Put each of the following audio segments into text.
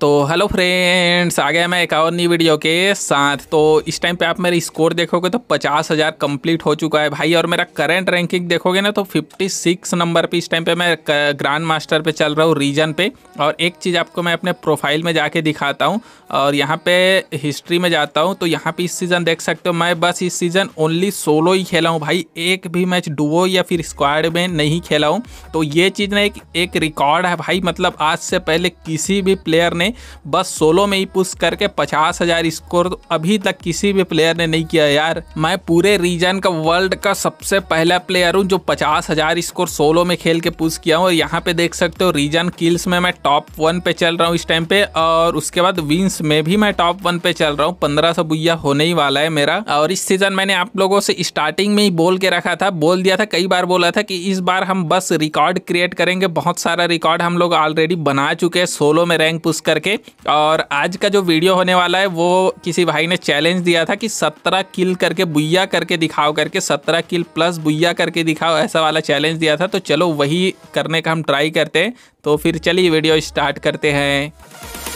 तो hello friends आ गया मैं एक और नई वीडियो के साथ तो इस टाइम पे आप मेरे स्कोर देखोगे तो पचास हज़ार कम्प्लीट हो चुका है भाई और मेरा करंट रैंकिंग देखोगे ना तो 56 नंबर पे इस टाइम पे मैं ग्रैंड मास्टर पे चल रहा हूँ रीजन पे और एक चीज़ आपको मैं अपने प्रोफाइल में जाके दिखाता हूँ और यहाँ पर हिस्ट्री में जाता हूँ तो यहाँ पर इस सीज़न देख सकते हो मैं बस इस सीज़न ओनली सोलो ही खेला हूँ भाई एक भी मैच डुओ या फिर स्क्वाड में नहीं खेला हूँ तो ये चीज़ ना एक रिकॉर्ड है भाई मतलब आज से पहले किसी भी प्लेयर ने ने बस सोलो में ही पुश करके पचास हजार स्कोर तो अभी तक किसी भी प्लेयर ने नहीं किया यार मैं पूरे रीजन का वर्ल्ड का सबसे पहला प्लेयर हूँ जो पचास हजार स्कोर सोलो में खेल के पुश किया हूँ यहाँ पे देख सकते हो रीजन किल्स में मैं टॉप वन पे चल रहा हूँ इस टाइम पे और उसके बाद विंस में भी मैं टॉप वन पे चल रहा हूँ पंद्रह सौ बुया होने ही वाला है मेरा और इस सीजन मैंने आप लोगों से स्टार्टिंग में ही बोल के रखा था बोल दिया था कई बार बोला था कि इस बार हम बस रिकॉर्ड क्रिएट करेंगे बहुत सारा रिकॉर्ड हम लोग ऑलरेडी बना चुके हैं सोलो में रैंक पुश कर करके और आज का जो वीडियो होने वाला है वो किसी भाई ने चैलेंज दिया था कि सत्रह किल करके बुइया करके दिखाओ करके सत्रह किल प्लस बुइया करके दिखाओ ऐसा वाला चैलेंज दिया था तो चलो वही करने का हम ट्राई करते हैं तो फिर चलिए वीडियो स्टार्ट करते हैं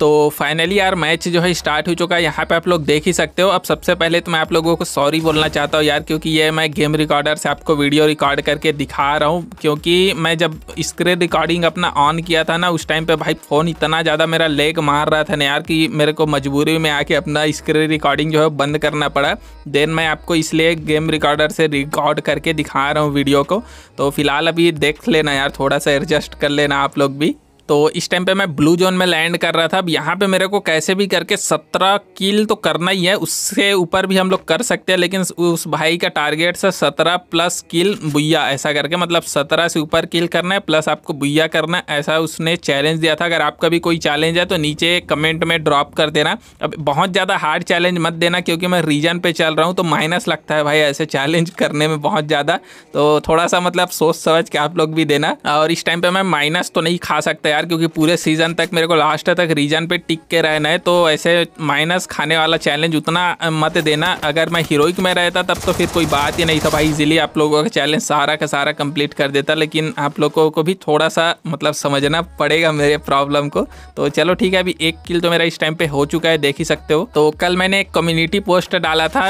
तो फाइनली यार मैच जो है स्टार्ट हो चुका है यहाँ पे आप लोग देख ही सकते हो अब सबसे पहले तो मैं आप लोगों को सॉरी बोलना चाहता हूँ यार क्योंकि ये मैं गेम रिकॉर्डर से आपको वीडियो रिकॉर्ड करके दिखा रहा हूँ क्योंकि मैं जब स्क्रीन रिकॉर्डिंग अपना ऑन किया था ना उस टाइम पर भाई फ़ोन इतना ज़्यादा मेरा लेग मार रहा था ना यार कि मेरे को मजबूरी में आके अपना स्क्रीन रिकॉर्डिंग जो है बंद करना पड़ा देन मैं आपको इसलिए गेम रिकॉर्डर से रिकॉर्ड करके दिखा रहा हूँ वीडियो को तो फिलहाल अभी देख लेना यार थोड़ा सा एडजस्ट कर लेना आप लोग भी तो इस टाइम पे मैं ब्लू जोन में लैंड कर रहा था अब यहाँ पे मेरे को कैसे भी करके सत्रह किल तो करना ही है उससे ऊपर भी हम लोग कर सकते हैं लेकिन उस भाई का टारगेट से सत्रह प्लस किल बुया ऐसा करके मतलब सत्रह से ऊपर किल करना है प्लस आपको बुया करना है ऐसा उसने चैलेंज दिया था अगर आपका भी कोई चैलेंज है तो नीचे कमेंट में ड्रॉप कर देना अब बहुत ज़्यादा हार्ड चैलेंज मत देना क्योंकि मैं रीजन पर चल रहा हूँ तो माइनस लगता है भाई ऐसे चैलेंज करने में बहुत ज़्यादा तो थोड़ा सा मतलब सोच समझ के आप लोग भी देना और इस टाइम पर मैं माइनस तो नहीं खा सकता यार क्योंकि पूरे सीज़न तक मेरे को लास्ट तक रीजन पे टिक के रहना है तो ऐसे माइनस खाने वाला चैलेंज उतना मत देना अगर मैं हीरोइक में रहता तब तो फिर कोई बात ही नहीं था भाई इजीली आप लोगों का चैलेंज सारा का सारा कंप्लीट कर देता लेकिन आप लोगों को भी थोड़ा सा मतलब समझना पड़ेगा मेरे प्रॉब्लम को तो चलो ठीक है अभी एक किल तो मेरा इस टाइम पे हो चुका है देख ही सकते हो तो कल मैंने एक कम्युनिटी पोस्ट डाला था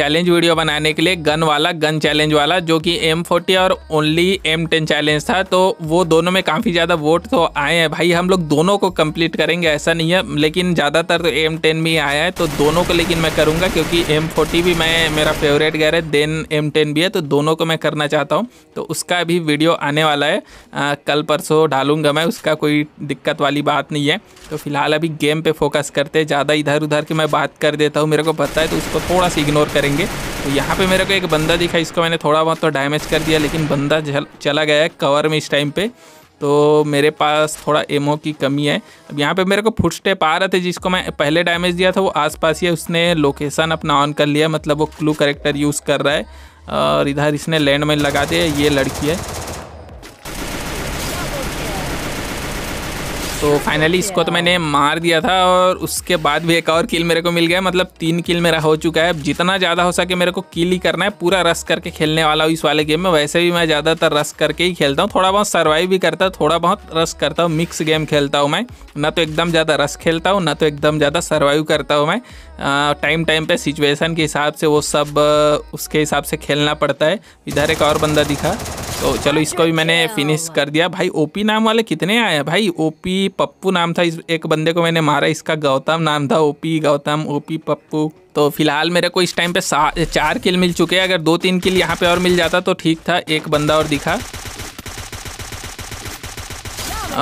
चैलेंज वीडियो बनाने के लिए गन वाला गन चैलेंज वाला जो कि एम और ओनली एम चैलेंज था तो वो दोनों में काफ़ी ज़्यादा वोट तो आए हैं भाई हम लोग दोनों को कंप्लीट करेंगे ऐसा नहीं है लेकिन ज़्यादातर तो एम टेन में आया है तो दोनों को लेकिन मैं करूँगा क्योंकि एम फोर्टी भी मैं मेरा फेवरेट गैर है देन एम टेन भी है तो दोनों को मैं करना चाहता हूँ तो उसका भी वीडियो आने वाला है आ, कल परसों डालूंगा मैं उसका कोई दिक्कत वाली बात नहीं है तो फिलहाल अभी गेम पर फोकस करते हैं ज़्यादा इधर उधर की मैं बात कर देता हूँ मेरे को पता है तो उसको थोड़ा सा इग्नोर करेंगे तो यहाँ पर मेरे को एक बंदा दिखा इसको मैंने थोड़ा बहुत तो डैमेज कर दिया लेकिन बंदा चला गया है कवर में इस टाइम पर तो मेरे पास थोड़ा एमओ की कमी है अब यहाँ पे मेरे को फुट स्टेप आ रहे थे जिसको मैं पहले डैमेज दिया था वो आसपास ही उसने लोकेशन अपना ऑन कर लिया मतलब वो क्लू करेक्टर यूज़ कर रहा है और इधर इसने लैंड में लगा दिया ये लड़की है तो फाइनली इसको तो मैंने मार दिया था और उसके बाद भी एक और किल मेरे को मिल गया मतलब तीन किल मेरा हो चुका है जितना ज़्यादा हो सके मेरे को किल ही करना है पूरा रस करके खेलने वाला हूँ इस वाले गेम में वैसे भी मैं ज़्यादातर रस करके ही खेलता हूँ थोड़ा बहुत सर्वाइव भी करता हूँ थोड़ा बहुत रस करता हूँ मिक्स गेम खेलता हूँ मैं ना तो एकदम ज़्यादा रस खेलता हूँ ना तो एकदम ज़्यादा सर्वाइव करता हूँ मैं टाइम टाइम पर सिचुएसन के हिसाब से वो सब उसके हिसाब से खेलना पड़ता है इधर एक और बंदा दिखा तो चलो इसको भी मैंने फिनिश कर दिया भाई ओपी नाम वाले कितने आए हैं भाई ओपी पप्पू नाम था इस एक बंदे को मैंने मारा इसका गौतम नाम था ओपी गौतम ओपी पप्पू तो फिलहाल मेरे को इस टाइम पे चार किल मिल चुके हैं अगर दो तीन किल यहाँ पे और मिल जाता तो ठीक था एक बंदा और दिखा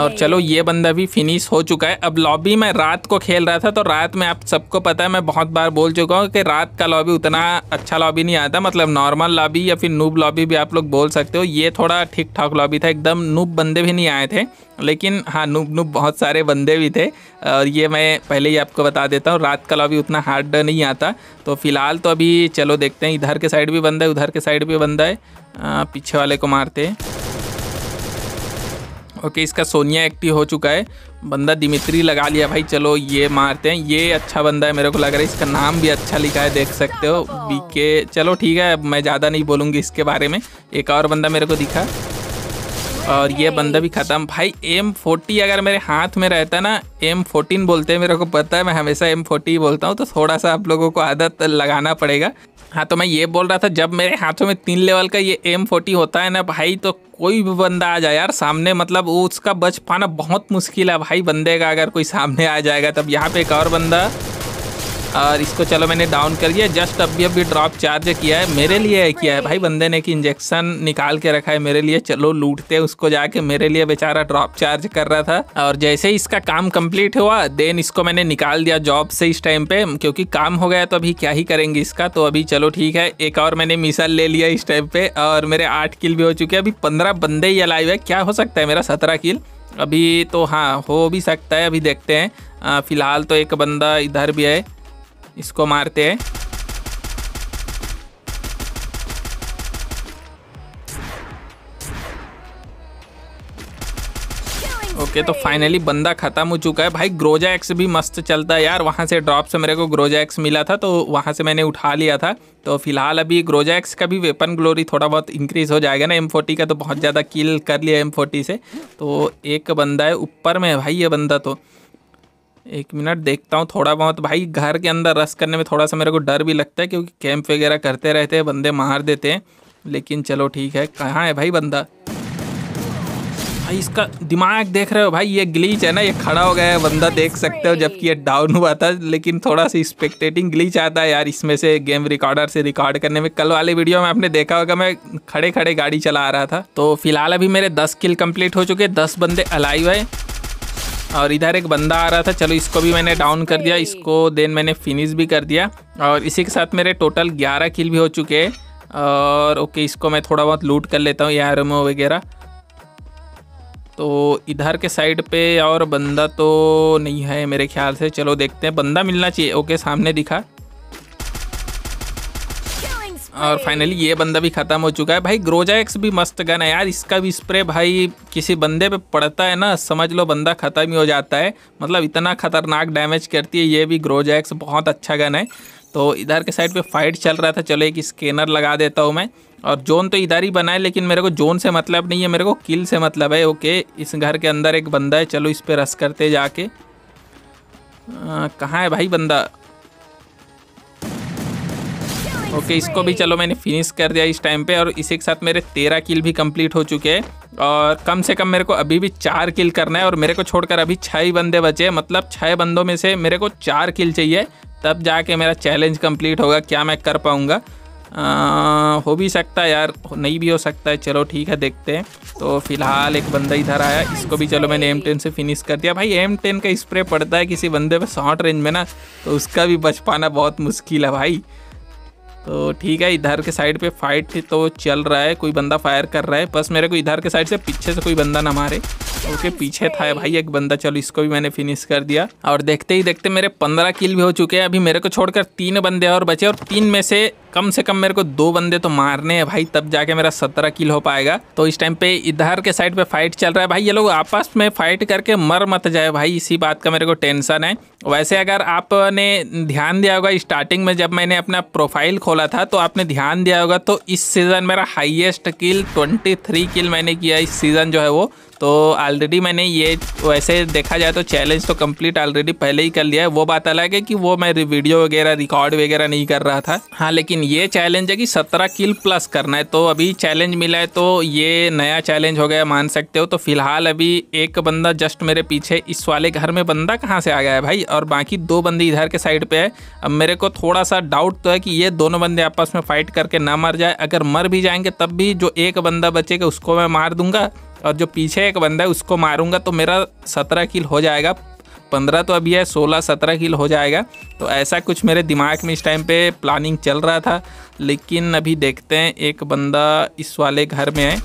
और चलो ये बंदा भी फिनिश हो चुका है अब लॉबी मैं रात को खेल रहा था तो रात में आप सबको पता है मैं बहुत बार बोल चुका हूँ कि रात का लॉबी उतना अच्छा लॉबी नहीं आता मतलब नॉर्मल लॉबी या फिर नूब लॉबी भी आप लोग बोल सकते हो ये थोड़ा ठीक ठाक लॉबी था एकदम नूब बंदे भी नहीं आए थे लेकिन हाँ नूब नूब बहुत सारे बंदे भी थे और ये मैं पहले ही आपको बता देता हूँ रात का लॉबी उतना हार्ड नहीं आता तो फिलहाल तो अभी चलो देखते हैं इधर के साइड भी बंदा है उधर के साइड भी बंदा है पीछे वाले को मारते हैं ओके इसका सोनिया एक्टिव हो चुका है बंदा दिमित्री लगा लिया भाई चलो ये मारते हैं ये अच्छा बंदा है मेरे को लग रहा है इसका नाम भी अच्छा लिखा है देख सकते हो बी के चलो ठीक है मैं ज़्यादा नहीं बोलूँगी इसके बारे में एक और बंदा मेरे को दिखा और ये बंदा भी ख़त्म भाई एम फोर्टी अगर मेरे हाथ में रहता ना एम फोर्टीन बोलते हैं मेरे को पता है मैं हमेशा एम फोर्टी बोलता हूँ तो थोड़ा सा आप लोगों को आदत लगाना पड़ेगा हाँ तो मैं ये बोल रहा था जब मेरे हाथों में तीन लेवल का ये एम फोर्टी होता है ना भाई तो कोई भी बंदा आ जाए यार सामने मतलब उसका बच पाना बहुत मुश्किल है भाई बंदे का अगर कोई सामने आ जाएगा तब यहाँ पे एक और बंदा और इसको चलो मैंने डाउन कर दिया जस्ट अभी अभी ड्रॉप चार्ज किया है मेरे लिए है किया है भाई बंदे ने कि इंजेक्शन निकाल के रखा है मेरे लिए चलो लूटते उसको जाके मेरे लिए बेचारा ड्रॉप चार्ज कर रहा था और जैसे ही इसका काम कंप्लीट हुआ देन इसको मैंने निकाल दिया जॉब से इस टाइम पे क्योंकि काम हो गया तो अभी क्या ही करेंगे इसका तो अभी चलो ठीक है एक और मैंने मिसल ले लिया इस टाइम पे और मेरे आठ किल भी हो चुके हैं अभी पंद्रह बंदे ही अलाइव है क्या हो सकता है मेरा सत्रह किल अभी तो हाँ हो भी सकता है अभी देखते हैं फिलहाल तो एक बंदा इधर भी है इसको मारते हैं ओके okay, तो फाइनली बंदा खत्म हो चुका है भाई ग्रोजा एक्स भी मस्त चलता है यार वहाँ से ड्रॉप से मेरे को ग्रोजा एक्स मिला था तो वहाँ से मैंने उठा लिया था तो फिलहाल अभी ग्रोजा एक्स का भी वेपन ग्लोरी थोड़ा बहुत इंक्रीज हो जाएगा ना एम फोर्टी का तो बहुत ज़्यादा किल कर लिया एम फोर्टी से तो एक बंदा है ऊपर में भाई ये बंदा तो एक मिनट देखता हूँ थोड़ा बहुत भाई घर के अंदर रस करने में थोड़ा सा मेरे को डर भी लगता है क्योंकि कैंप वगैरह करते रहते हैं बंदे मार देते हैं लेकिन चलो ठीक है कहाँ है भाई बंदा भाई इसका दिमाग देख रहे हो भाई ये ग्लीच है ना ये खड़ा हो गया है बंदा देख सकते हो जबकि ये डाउन हुआ था लेकिन थोड़ा सा स्पेक्टेटिंग ग्लीच आता है यार इसमें से गेम रिकॉर्डर से रिकॉर्ड करने में कल वाले वीडियो में आपने देखा होगा मैं खड़े खड़े गाड़ी चला रहा था तो फिलहाल अभी मेरे दस किल कम्प्लीट हो चुके दस बंदे अलाइव है और इधर एक बंदा आ रहा था चलो इसको भी मैंने डाउन कर दिया इसको देन मैंने फिनिश भी कर दिया और इसी के साथ मेरे टोटल ग्यारह किल भी हो चुके हैं और ओके इसको मैं थोड़ा बहुत लूट कर लेता हूँ यार वगैरह तो इधर के साइड पे और बंदा तो नहीं है मेरे ख्याल से चलो देखते हैं बंदा मिलना चाहिए ओके सामने दिखा और फाइनली ये बंदा भी ख़त्म हो चुका है भाई ग्रोजा एक्स भी मस्त गन है यार इसका भी स्प्रे भाई किसी बंदे पे पड़ता है ना समझ लो बंदा ख़त्म ही हो जाता है मतलब इतना ख़तरनाक डैमेज करती है ये भी ग्रोजा एक्स बहुत अच्छा गन है तो इधर के साइड पे फाइट चल रहा था चलो एक स्कैनर लगा देता हूँ मैं और जोन तो इधर ही बना है लेकिन मेरे को जोन से मतलब नहीं है मेरे को किल से मतलब है ओके इस घर के अंदर एक बंदा है चलो इस पर रस करते जाके कहाँ है भाई बंदा ओके इसको भी चलो मैंने फिनिश कर दिया इस टाइम पे और इसी के साथ मेरे तेरह किल भी कंप्लीट हो चुके हैं और कम से कम मेरे को अभी भी चार किल करना है और मेरे को छोड़कर अभी छः ही बंदे बचे मतलब छः बंदों में से मेरे को चार किल चाहिए तब जाके मेरा चैलेंज कंप्लीट होगा क्या मैं कर पाऊँगा हो भी सकता है यार नहीं भी हो सकता है चलो ठीक है देखते हैं तो फिलहाल एक बंदा इधर आया इसको भी चलो मैंने एम टेन से फिनिश कर दिया भाई एम टेन का स्प्रे पड़ता है किसी बंदे पे शॉर्ट रेंज में ना तो उसका भी बच पाना बहुत मुश्किल है भाई तो ठीक है इधर के साइड पे फाइट तो चल रहा है कोई बंदा फायर कर रहा है बस मेरे को इधर के साइड से पीछे से कोई बंदा ना मारे उसके पीछे था भाई एक बंदा चलो इसको भी मैंने फिनिश कर दिया और देखते ही देखते मेरे पंद्रह किल भी हो चुके हैं अभी मेरे को छोड़कर तीन बंदे और बचे और तीन में से कम से कम मेरे को दो बंदे तो मारने हैं भाई तब जाके मेरा सत्रह किल हो पाएगा तो इस टाइम पे इधर के साइड पे फाइट चल रहा है भाई ये लोग आपस में फाइट करके मर मत जाए भाई इसी बात का मेरे को टेंशन है वैसे अगर आपने ध्यान दिया होगा स्टार्टिंग में जब मैंने अपना प्रोफाइल खोला था तो आपने ध्यान दिया होगा तो इस सीज़न मेरा हाइएस्ट किल ट्वेंटी किल मैंने किया इस सीज़न जो है वो तो ऑलरेडी मैंने ये वैसे देखा जाए तो चैलेंज तो कंप्लीट ऑलरेडी पहले ही कर लिया है वो बात अलग है कि वो मैं वीडियो वगैरह रिकॉर्ड वगैरह नहीं कर रहा था हाँ लेकिन ये चैलेंज है कि सत्रह किल प्लस करना है तो अभी चैलेंज मिला है तो ये नया चैलेंज हो गया मान सकते हो तो फिलहाल अभी एक बंदा जस्ट मेरे पीछे इस वाले घर में बंदा कहाँ से आ गया है भाई और बाकी दो बंदे इधर के साइड पर है अब मेरे को थोड़ा सा डाउट तो है कि ये दोनों बंदे आपस में फ़ाइट करके ना मर जाए अगर मर भी जाएंगे तब भी जो एक बंदा बचेगा उसको मैं मार दूंगा और जो पीछे एक बंदा है उसको मारूंगा तो मेरा सत्रह किल हो जाएगा पंद्रह तो अभी है सोलह सत्रह किल हो जाएगा तो ऐसा कुछ मेरे दिमाग में इस टाइम पे प्लानिंग चल रहा था लेकिन अभी देखते हैं एक बंदा इस वाले घर में है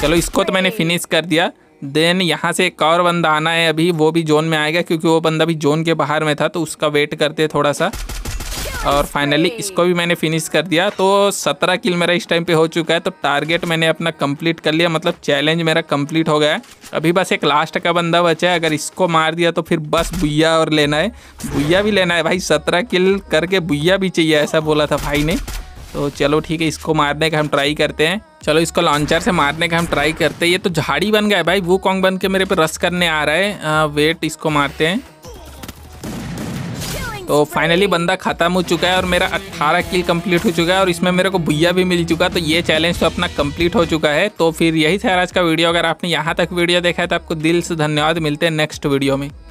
चलो इसको तो मैंने फिनिश कर दिया देन यहाँ से एक और बंदा आना है अभी वो भी जोन में आएगा क्योंकि वो बंदा भी जोन के बाहर में था तो उसका वेट करते थोड़ा सा और फाइनली इसको भी मैंने फिनिश कर दिया तो सत्रह किल मेरा इस टाइम पे हो चुका है तो टारगेट मैंने अपना कंप्लीट कर लिया मतलब चैलेंज मेरा कंप्लीट हो गया है अभी बस एक लास्ट का बंदा बचा है अगर इसको मार दिया तो फिर बस बुया और लेना है बुया भी लेना है भाई सत्रह किल करके बुया भी चाहिए ऐसा बोला था भाई ने तो चलो ठीक है इसको मारने का हम ट्राई करते हैं चलो इसको लॉन्चर से मारने का हम ट्राई करते हैं ये तो झाड़ी बन गया है भाई वो कॉन्ग बन के मेरे पे रस करने आ रहा है आ, वेट इसको मारते हैं तो फाइनली बंदा ख़त्म हो चुका है और मेरा 18 किल कंप्लीट हो चुका है और इसमें मेरे को भुया भी मिल चुका तो ये चैलेंज तो अपना कंप्लीट हो चुका है तो फिर यही था आज का वीडियो अगर आपने यहाँ तक वीडियो देखा है तो आपको दिल से धन्यवाद मिलते हैं नेक्स्ट वीडियो में